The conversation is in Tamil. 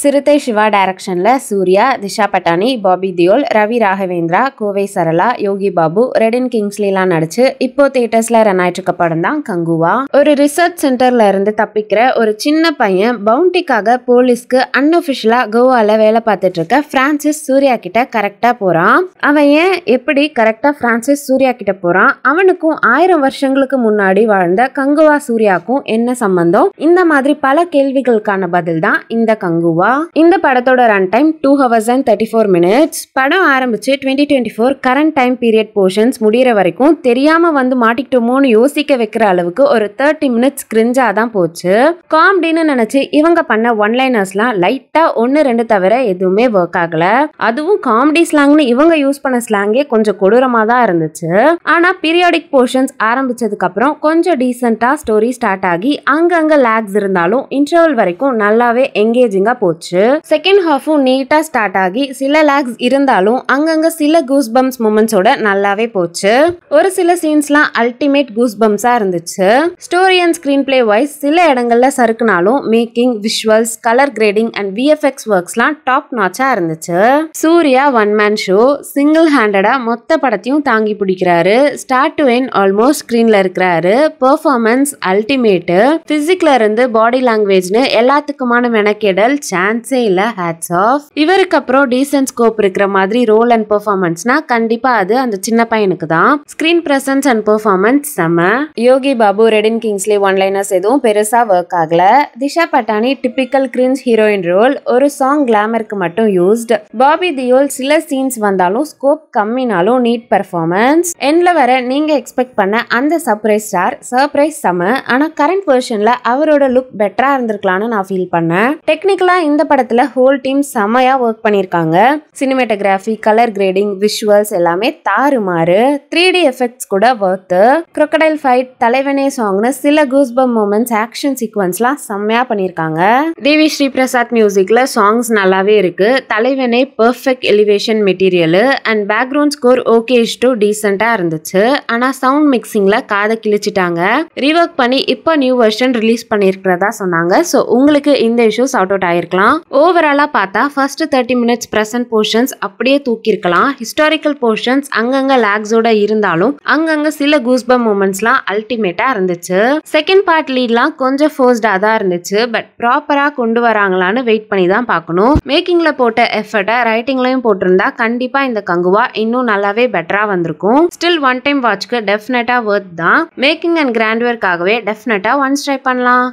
சிறுத்தை சிவா டைரக்ஷனில் சூர்யா திஷா பட்டானி பாபி தியோல் ரவி ராகவேந்திரா கோவை சரளா யோகி பாபு ரெடின் கிங்ஸ்லாம் நடிச்சு இப்போ தியேட்டர்ஸில் ரன் ஆயிட்டு இருக்க படம் தான் கங்குவா ஒரு ரிசர்ச் சென்டர்ல இருந்து தப்பிக்கிற ஒரு சின்ன பையன் பவுண்டிக்காக போலீஸ்க்கு அன்அஃபிஷியலாக கோவால வேலை பார்த்துட்டு இருக்க பிரான்சிஸ் சூர்யா கிட்ட கரெக்டாக போகிறான் அவன் ஏன் எப்படி கரெக்டாக பிரான்சிஸ் சூர்யா கிட்ட போகிறான் அவனுக்கும் ஆயிரம் வருஷங்களுக்கு முன்னாடி வாழ்ந்த கங்குவா சூர்யாக்கும் என்ன சம்பந்தம் இந்த மாதிரி பல கேள்விகளுக்கான பதில் தான் இந்த கங்குவா சினிமாவா இந்த படத்தோட run time two hours and thirty four minutes படம் ஆரம்பிச்சு twenty twenty four current time period portions முடிகிற வரைக்கும் தெரியாம வந்து மாட்டிக்கிட்டோமோன்னு யோசிக்க வைக்கிற அளவுக்கு ஒரு தேர்ட்டி மினிட்ஸ் கிரிஞ்சா தான் போச்சு காமெடின்னு நினைச்சு இவங்க பண்ண ஒன்லைனர்ஸ்லாம் லைட்டா ஒன்னு ரெண்டு தவிர எதுவுமே ஒர்க் ஆகல அதுவும் காமெடி ஸ்லாங்னு இவங்க யூஸ் பண்ண ஸ்லாங்கே கொஞ்சம் கொடூரமா தான் இருந்துச்சு ஆனா பீரியாடிக் போர்ஷன்ஸ் ஆரம்பிச்சதுக்கு அப்புறம் கொஞ்சம் டீசென்டா ஸ்டோரி ஸ்டார்ட் ஆகி அங்கங்க லேக்ஸ் இருந்தாலும் இன்டர்வல் வரைக்கும் நல்லாவே என்கேஜிங்கா போச்சு போச்சு செகண்ட் ஹாஃபும் நீட்டா ஸ்டார்ட் ஆகி சில லேக்ஸ் இருந்தாலும் அங்கங்க சில கூஸ் பம்ப்ஸ் மூமெண்ட்ஸோட நல்லாவே போச்சு ஒரு சில சீன்ஸ்லாம் அல்டிமேட் கூஸ் பம்ப்ஸா இருந்துச்சு story and screenplay wise சில இடங்கள்ல சறுக்குனாலும் making visuals colour grading and VFX ஒர்க்ஸ்லாம் டாப் நாச்சா இருந்துச்சு Suriya one man show single ஹேண்டடா மொத்த படத்தையும் தாங்கி பிடிக்கிறாரு ஸ்டார்ட் டு என் ஆல்மோஸ்ட் ஸ்க்ரீனில் இருக்கிறாரு பெர்ஃபார்மன்ஸ் அல்டிமேட்டு பிசிக்ல இருந்து பாடி லாங்குவேஜ்னு எல்லாத்துக்குமான மெனக்கெடல் சான்ஸ் சான்ஸே இல்லை ஹேட்ஸ் ஆஃப் இவருக்கு அப்புறம் டீசன்ட் ஸ்கோப் இருக்கிற மாதிரி ரோல் அண்ட் பெர்ஃபார்மன்ஸ்னா கண்டிப்பா அது அந்த சின்ன பையனுக்கு தான் ஸ்கிரீன் பிரசன்ஸ் அண்ட் பெர்ஃபார்மன்ஸ் செம யோகி பாபு ரெடின் ஒன் லைனர்ஸ் எதுவும் பெருசா ஒர்க் ஆகல Disha Patani typical cringe heroine role ஒரு சாங் கிளாமருக்கு மட்டும் யூஸ்டு பாபி தியோல் சில சீன்ஸ் வந்தாலும் ஸ்கோப் கம்மினாலும் நீட் பெர்ஃபார்மன்ஸ் எண்ட்ல வர நீங்க எக்ஸ்பெக்ட் பண்ண அந்த சர்ப்ரைஸ் ஸ்டார் சர்ப்ரைஸ் செம ஆனா கரண்ட் வெர்ஷன்ல அவரோட லுக் பெட்டரா இருந்திருக்கலாம்னு நான் ஃபீல் பண்ணேன் டெக்னிக்கலா இந்த இந்த படத்தில் ஹோல் டீம் செமையா ஒர்க் பண்ணியிருக்காங்க சினிமேட்டோகிராஃபி கலர் கிரேடிங் விஷுவல்ஸ் எல்லாமே தாறுமாறு த்ரீ டி எஃபெக்ட்ஸ் கூட ஒர்த்து குரொக்கடைல் ஃபைட் தலைவனே சாங்னு சில கூஸ்பம் மூமெண்ட்ஸ் ஆக்ஷன் சீக்வன்ஸ்லாம் செம்மையாக பண்ணியிருக்காங்க டிவி ஸ்ரீ பிரசாத் மியூசிக்கில் சாங்ஸ் நல்லாவே இருக்குது தலைவனே perfect elevation material and background score okay to டீசெண்டாக இருந்துச்சு ஆனால் சவுண்ட் மிக்சிங்ல காதை கிழிச்சிட்டாங்க ரீவொர்க் பண்ணி இப்போ நியூ வெர்ஷன் ரிலீஸ் பண்ணியிருக்கிறதா சொன்னாங்க ஸோ உங்களுக்கு இந்த இஷ்யூஸ் அவுட் அவுட் ஆயிருக்கலாம் பார்க்கலாம் ஓவராலாக பார்த்தா first thirty minutes present portions அப்படியே தூக்கிருக்கலாம் ஹிஸ்டாரிக்கல் போர்ஷன்ஸ் அங்கங்க லேக்ஸோட இருந்தாலும் அங்கங்க சில மூமெண்ட்ஸ் எல்லாம் அல்டிமேட்டா இருந்துச்சு செகண்ட் பார்ட் லீட்லாம் கொஞ்சம் ஃபோர்ஸ்டா தான் இருந்துச்சு பட் ப்ராப்பரா கொண்டு வராங்களான்னு வெயிட் பண்ணி தான் பார்க்கணும் மேக்கிங்ல போட்ட எஃபர்ட்டை ரைட்டிங்லயும் போட்டிருந்தா கண்டிப்பா இந்த கங்குவா இன்னும் நல்லாவே பெட்டரா வந்திருக்கும் ஸ்டில் ஒன் டைம் வாட்ச்க்கு டெஃபினட்டா ஒர்த் தான் மேக்கிங் அண்ட் கிராண்ட்வேர்க்காகவே டெஃபினட்டா ஒன் ஸ்ட்ரை பண்ணலாம்